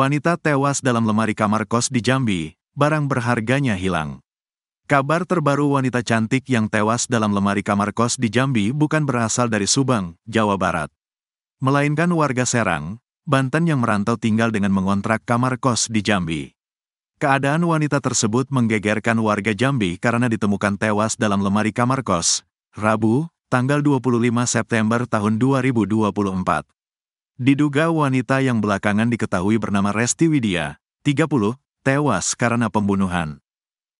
Wanita tewas dalam lemari kamar kos di Jambi, barang berharganya hilang. Kabar terbaru wanita cantik yang tewas dalam lemari kamar kos di Jambi bukan berasal dari Subang, Jawa Barat. Melainkan warga Serang, Banten yang merantau tinggal dengan mengontrak kamar kos di Jambi. Keadaan wanita tersebut menggegerkan warga Jambi karena ditemukan tewas dalam lemari kamar kos, Rabu, tanggal 25 September tahun 2024. Diduga wanita yang belakangan diketahui bernama Resti Widya, 30, tewas karena pembunuhan.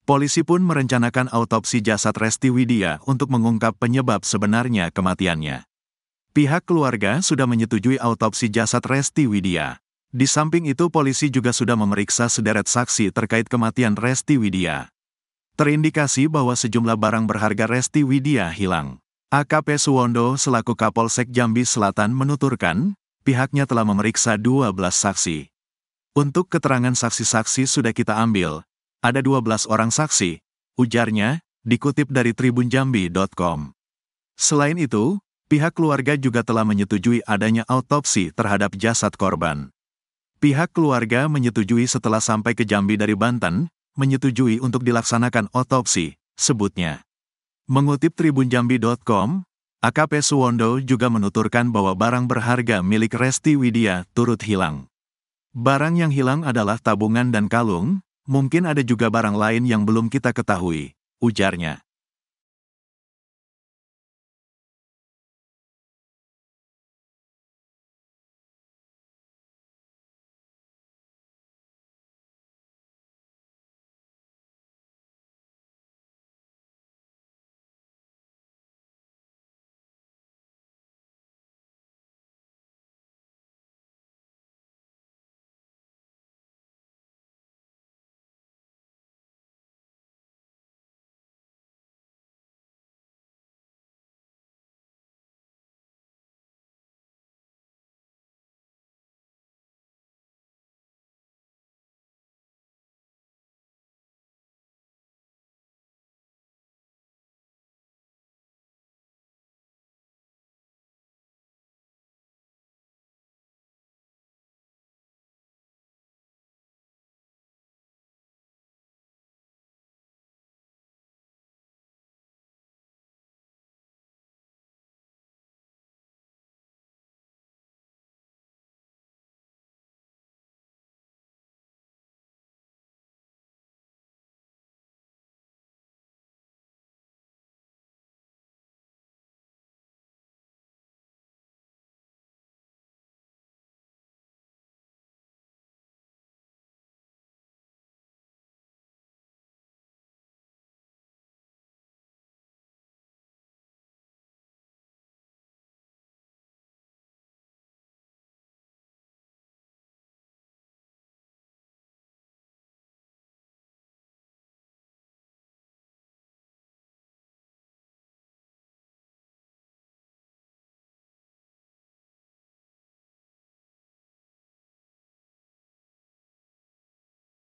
Polisi pun merencanakan autopsi jasad Resti Widya untuk mengungkap penyebab sebenarnya kematiannya. Pihak keluarga sudah menyetujui autopsi jasad Resti Widya. Di samping itu polisi juga sudah memeriksa sederet saksi terkait kematian Resti Widya. Terindikasi bahwa sejumlah barang berharga Resti Widya hilang. AKP Suwondo selaku Kapolsek Jambi Selatan menuturkan, pihaknya telah memeriksa 12 saksi. Untuk keterangan saksi-saksi sudah kita ambil, ada 12 orang saksi, ujarnya, dikutip dari tribunjambi.com. Selain itu, pihak keluarga juga telah menyetujui adanya autopsi terhadap jasad korban. Pihak keluarga menyetujui setelah sampai ke Jambi dari Banten, menyetujui untuk dilaksanakan otopsi, sebutnya. Mengutip tribunjambi.com, AKP Suwondo juga menuturkan bahwa barang berharga milik Resti Widya turut hilang. Barang yang hilang adalah tabungan dan kalung, mungkin ada juga barang lain yang belum kita ketahui, ujarnya.